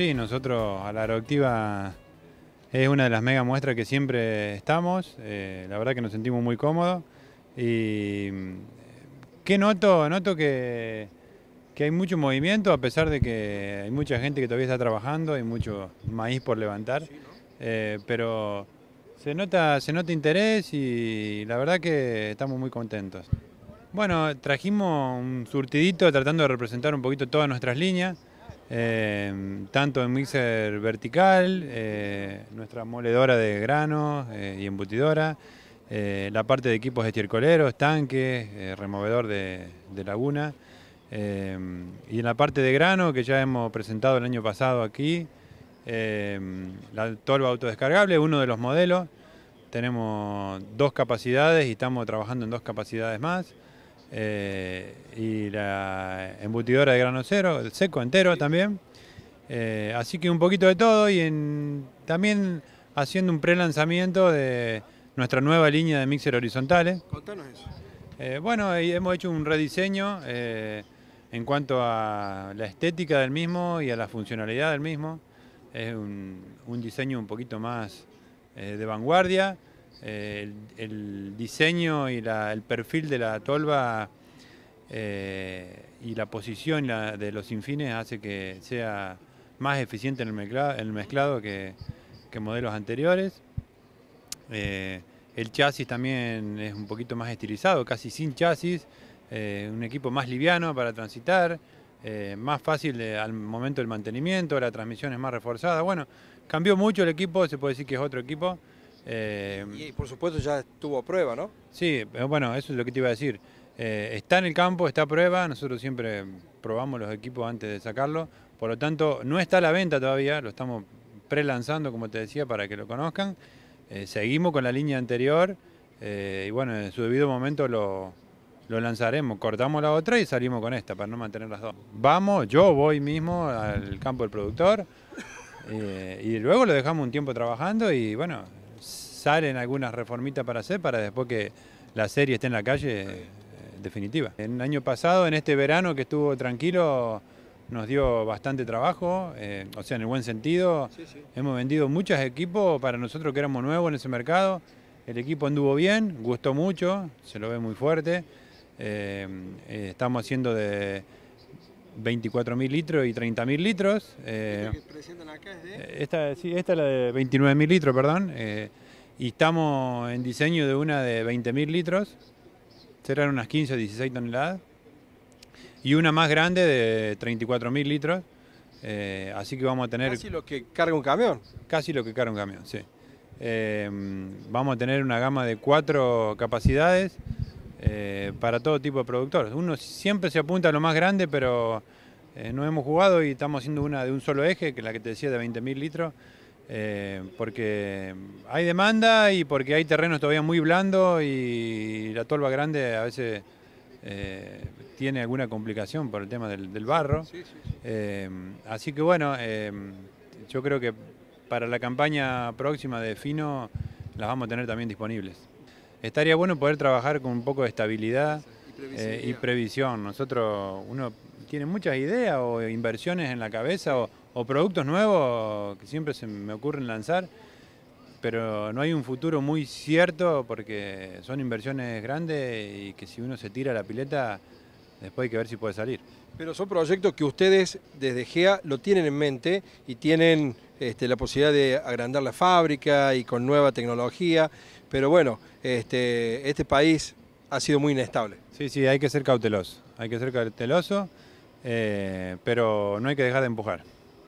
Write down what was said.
Sí, nosotros a la aeroactiva es una de las mega muestras que siempre estamos. Eh, la verdad que nos sentimos muy cómodos. Y mm, que noto? Noto que, hay mucho movimiento, a pesar de que hay mucha gente que todavía está trabajando, hay mucho maíz por levantar. Eh, pero se nota, se nota interés y la verdad que estamos muy contentos. Bueno, trajimos un surtidito tratando de representar un poquito todas nuestras líneas. Eh, tanto en mixer vertical, eh, nuestra moledora de grano eh, y embutidora, la parte de equipos de estiercoleros, tanques, removedor de, de laguna, y en la parte de grano que ya hemos presentado el año pasado aquí, la tolva autodescargable, uno de los modelos, tenemos dos capacidades y estamos trabajando en dos capacidades más. Eh, y la embutidora de grano cero, el seco entero también. Eh, así que un poquito de todo y también haciendo un pre-lanzamiento de nuestra nueva línea de mixer horizontales. eso. Eh, bueno, hemos hecho un rediseño en cuanto a la estética del mismo y a la funcionalidad del mismo. Es un diseño un poquito más de vanguardia. Eh, el, diseño y el perfil de la tolva eh, y la posición de los infines hace que sea más eficiente en el mezclado, que, modelos anteriores. Eh, el chasis también es un poquito más estilizado, casi sin chasis, un equipo más liviano para transitar, más fácil al momento del mantenimiento, la transmisión es más reforzada. Bueno, cambió mucho el equipo, se puede decir que es otro equipo. Eh, y por supuesto ya estuvo a prueba, ¿no? Sí, eh, bueno, eso es lo que te iba a decir. Eh, está en el campo, está a prueba, nosotros siempre probamos los equipos antes de sacarlo, por lo tanto no está a la venta todavía, lo estamos pre-lanzando, como te decía, para que lo conozcan. seguimos con la línea anterior y bueno, en su debido momento lo, lanzaremos, cortamos la otra y salimos con esta para no mantener las dos. Vamos, yo voy mismo al campo del productor y luego lo dejamos un tiempo trabajando y bueno, salen algunas reformitas para hacer para después que la serie esté en la calle eh, definitiva. En El año pasado, en este verano que estuvo tranquilo, nos dio bastante trabajo, eh, o sea, en el buen sentido. Hemos vendido muchos equipos para nosotros que éramos nuevos en ese mercado. El equipo anduvo bien, gustó mucho, se lo ve muy fuerte. Eh, estamos haciendo de 24.000 litros y 30.000 litros. ¿Esta que presentan acá es de? sí, esta es la de 29.000 litros, perdón y estamos en diseño de una de 20.000 litros, serán unas 15 o 16 toneladas, y una más grande de 34.000 litros, eh, así que vamos a tener... Casi lo que carga un camión. Casi lo que carga un camión, sí. Eh, vamos a tener una gama de cuatro capacidades eh, para todo tipo de productores. Uno siempre se apunta a lo más grande, pero no hemos jugado y estamos haciendo una de un solo eje, que es la que te decía de 20.000 litros, eh, porque hay demanda y porque hay terrenos todavía muy blandos y la tolva grande a veces eh, tiene alguna complicación por el tema del, barro. Eh, así que bueno, yo creo que para la campaña próxima de Fino las vamos a tener también disponibles. Estaría bueno poder trabajar con un poco de estabilidad y previsión. Nosotros, uno tiene muchas ideas o inversiones en la cabeza o o productos nuevos que siempre se me ocurren lanzar, pero no hay un futuro muy cierto porque son inversiones grandes y que si uno se tira la pileta, después hay que ver si puede salir. Pero son proyectos que ustedes desde GEA lo tienen en mente y tienen este, la posibilidad de agrandar la fábrica y con nueva tecnología, pero bueno, este, este país ha sido muy inestable. Sí, sí, hay que ser cauteloso, hay que ser cauteloso, eh, pero no hay que dejar de empujar.